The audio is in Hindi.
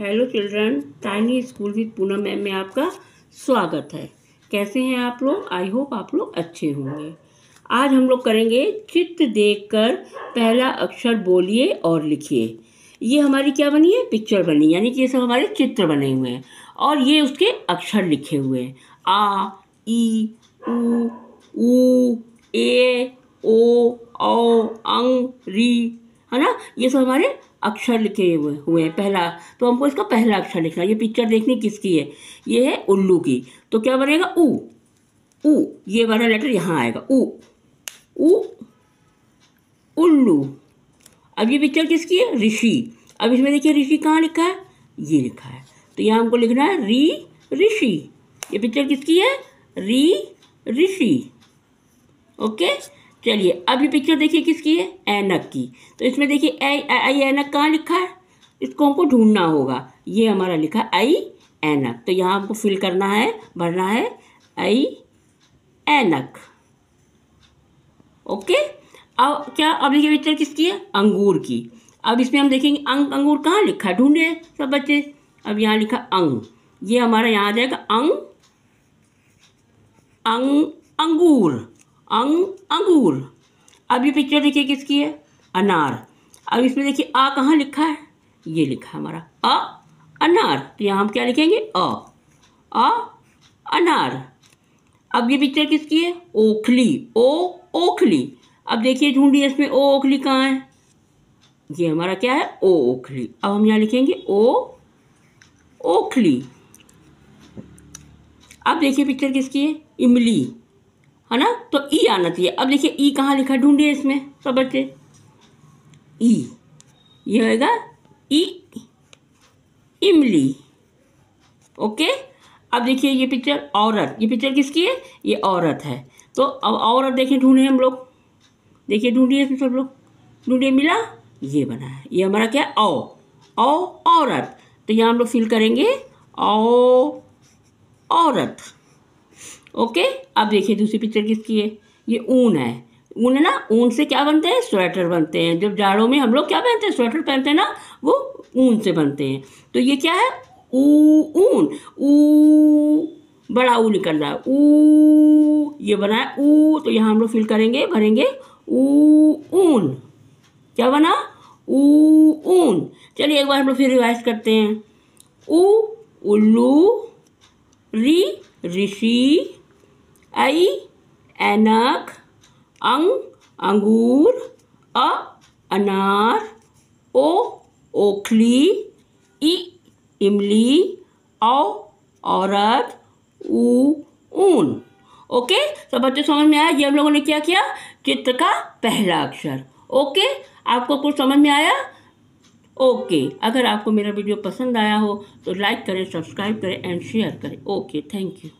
Hello children tiny school with Poonam ma'am में आपका स्वागत है कैसे हैं आप लोग आई होप आप लोग अच्छे होंगे आज हम लोग करेंगे चित्र देखकर पहला अक्षर बोलिए और लिखिए ये हमारी क्या बनी है पिक्चर बनी यानी कि ये सब हमारे चित्र बने हुए हैं और ये उसके अक्षर लिखे हुए हैं आ ई उ ए ओ औ अंग री है ना ये सब हमारे अक्षर लिखे हुए हुए हैं पहला तो हमको इसका पहला अक्षर लिखना ये पिक्चर देखनी किसकी है ये है उल्लू की तो क्या बनेगा उ ऊ ये वाला लेटर यहाँ आएगा उ उल्लू अब ये पिक्चर किसकी है ऋषि अब इसमें देखिए ऋषि कहाँ लिखा है ये लिखा है तो यहाँ हमको लिखना है री ऋषि ये पिक्चर किसकी है री ऋषि ओके चलिए अगली पिक्चर देखिए किसकी है ऐनक की तो इसमें देखिए आई ऐनक कहाँ लिखा है इसको हमको ढूंढना होगा ये हमारा लिखा आई ऐनक तो यहाँ हमको फिल करना है भरना है आई ऐनक ओके अब क्या अब ये पिक्चर किसकी है अंगूर की अब इसमें हम देखेंगे अंग अंगूर कहाँ लिखा है ढूंढे सब बच्चे अब यहाँ लिखा अंग ये हमारा यहाँ आ जाएगा अंग अंग अंगूर अंग अंगूर अब ये पिक्चर देखिए किसकी है अनार अब इसमें देखिए आ कहाँ लिखा है ये लिखा है हमारा अ अनार तो यहाँ हम क्या लिखेंगे अ अ अनार अब ये पिक्चर किसकी है ओखली ओ ओखली अब देखिए ढूंढिए इसमें ओ ओखली कहाँ है ये हमारा क्या है ओ ओखली अब हम यहाँ लिखेंगे ओ ओखली अब देखिए पिक्चर किसकी है इमली है ना तो ई e आना चाहिए अब देखिए ई e कहाँ लिखा ढूंढिए इसमें सब बच्चे ई e। ये होगा ई इमली ओके अब देखिए ये पिक्चर औरत ये पिक्चर किसकी है ये औरत है तो अब औरत देखें ढूंढे हम लोग देखिए ढूंढिए इसमें सब लोग ढूंढिए मिला ये बना है ये हमारा क्या औ औ औरत तो यहाँ हम लोग फिल करेंगे औ औरत ओके अब देखिए दूसरी पिक्चर किसकी है ये ऊन है ऊन है ना ऊन से क्या बनते हैं स्वेटर बनते हैं जब जाड़ों में हम लोग क्या पहनते हैं स्वेटर पहनते हैं ना वो ऊन से बनते हैं तो ये क्या है ऊन ऊ बड़ा ऊ निकल रहा है ऊ ये बना है ऊ तो यहाँ हम लोग फिल करेंगे भरेंगे ऊ ऊन क्या बना ऊ ऊन चलिए एक बार हम लोग फिर रिवाइज करते हैं ऊ उल्लू री ऋषि ऐ एनक अंग अंगूर अ अनार ओ ओखली इ इमली औ औरत ऊ ऊन ओके तो बच्चों समझ में आया ये हम लोगों ने क्या किया चित्र का पहला अक्षर ओके आपको कुछ समझ में आया ओके अगर आपको मेरा वीडियो पसंद आया हो तो लाइक करें सब्सक्राइब करें एंड शेयर करें ओके थैंक यू